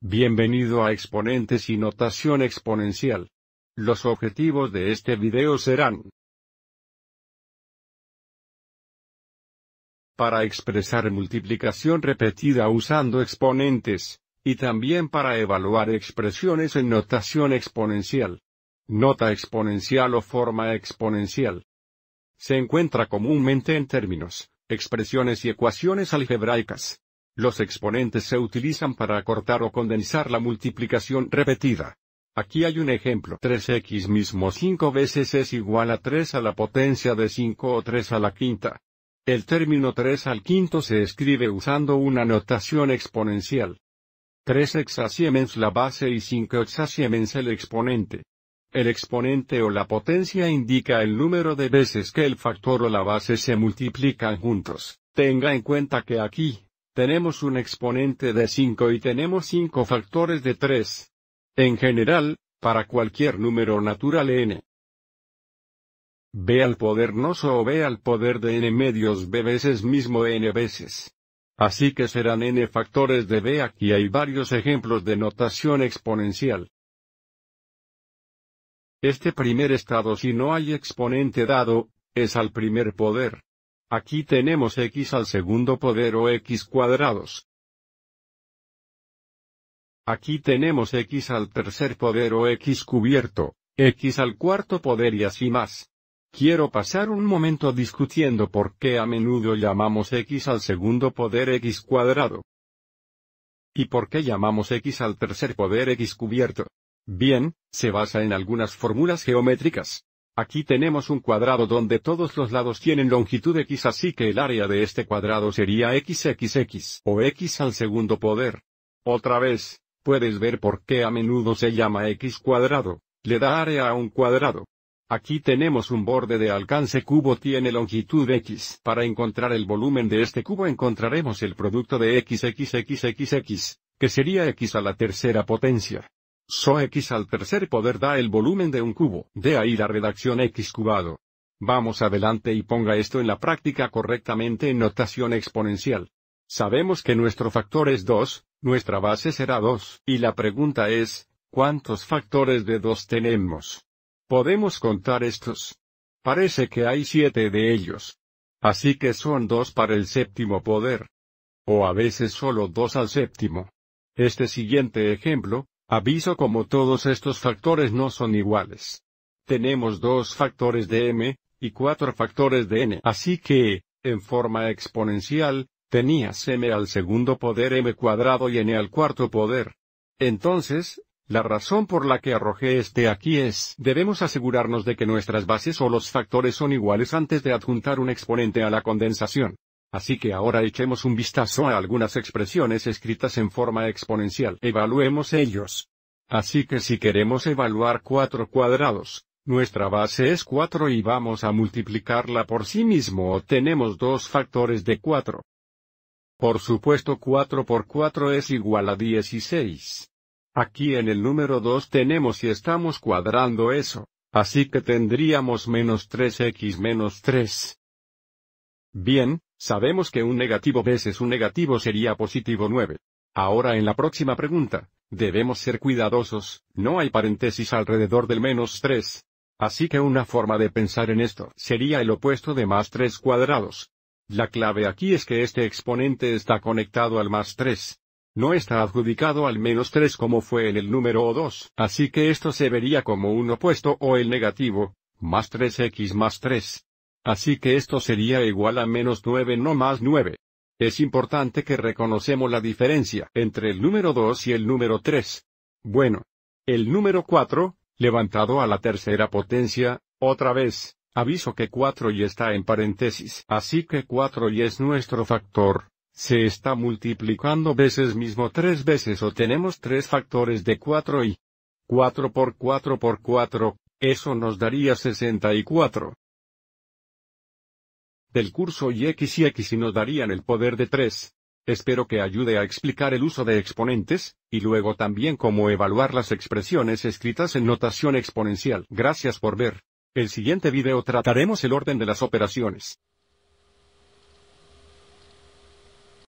Bienvenido a Exponentes y Notación Exponencial. Los objetivos de este video serán para expresar multiplicación repetida usando exponentes, y también para evaluar expresiones en notación exponencial. Nota exponencial o forma exponencial. Se encuentra comúnmente en términos, expresiones y ecuaciones algebraicas. Los exponentes se utilizan para acortar o condensar la multiplicación repetida. Aquí hay un ejemplo. 3x mismo 5 veces es igual a 3 a la potencia de 5 o 3 a la quinta. El término 3 al quinto se escribe usando una notación exponencial. 3 hexasiemens la base y 5 hexasiemens el exponente. El exponente o la potencia indica el número de veces que el factor o la base se multiplican juntos. Tenga en cuenta que aquí, tenemos un exponente de 5 y tenemos 5 factores de 3. En general, para cualquier número natural n. B al poder no o B al poder de n medios B veces mismo n veces. Así que serán n factores de B. Aquí hay varios ejemplos de notación exponencial. Este primer estado si no hay exponente dado, es al primer poder. Aquí tenemos x al segundo poder o x cuadrados. Aquí tenemos x al tercer poder o x cubierto, x al cuarto poder y así más. Quiero pasar un momento discutiendo por qué a menudo llamamos x al segundo poder x cuadrado. ¿Y por qué llamamos x al tercer poder x cubierto? Bien, se basa en algunas fórmulas geométricas. Aquí tenemos un cuadrado donde todos los lados tienen longitud x así que el área de este cuadrado sería xxx o x al segundo poder. Otra vez, puedes ver por qué a menudo se llama x cuadrado, le da área a un cuadrado. Aquí tenemos un borde de alcance cubo tiene longitud x. Para encontrar el volumen de este cubo encontraremos el producto de xxxxx, que sería x a la tercera potencia. So x al tercer poder da el volumen de un cubo, de ahí la redacción x cubado. Vamos adelante y ponga esto en la práctica correctamente en notación exponencial. Sabemos que nuestro factor es 2, nuestra base será 2, y la pregunta es, ¿cuántos factores de 2 tenemos? Podemos contar estos. Parece que hay siete de ellos. Así que son 2 para el séptimo poder. O a veces solo 2 al séptimo. Este siguiente ejemplo, Aviso como todos estos factores no son iguales. Tenemos dos factores de m, y cuatro factores de n. Así que, en forma exponencial, tenías m al segundo poder m cuadrado y n al cuarto poder. Entonces, la razón por la que arrojé este aquí es, debemos asegurarnos de que nuestras bases o los factores son iguales antes de adjuntar un exponente a la condensación. Así que ahora echemos un vistazo a algunas expresiones escritas en forma exponencial. Evaluemos ellos. Así que si queremos evaluar 4 cuadrados, nuestra base es 4 y vamos a multiplicarla por sí mismo Tenemos dos factores de 4. Por supuesto 4 por 4 es igual a 16. Aquí en el número 2 tenemos y estamos cuadrando eso, así que tendríamos menos 3x menos 3. Bien, Sabemos que un negativo veces un negativo sería positivo 9. Ahora en la próxima pregunta, debemos ser cuidadosos, no hay paréntesis alrededor del menos 3. Así que una forma de pensar en esto sería el opuesto de más 3 cuadrados. La clave aquí es que este exponente está conectado al más 3. No está adjudicado al menos 3 como fue en el número 2, así que esto se vería como un opuesto o el negativo, más 3x más 3. Así que esto sería igual a menos 9 no más 9. Es importante que reconocemos la diferencia entre el número 2 y el número 3. Bueno. El número 4, levantado a la tercera potencia, otra vez, aviso que 4 y está en paréntesis, así que 4 y es nuestro factor. Se está multiplicando veces mismo tres veces o tenemos tres factores de 4 y 4 por 4 por 4, eso nos daría 64 del curso y X y X y nos darían el poder de 3. Espero que ayude a explicar el uso de exponentes, y luego también cómo evaluar las expresiones escritas en notación exponencial. Gracias por ver. El siguiente video trataremos el orden de las operaciones.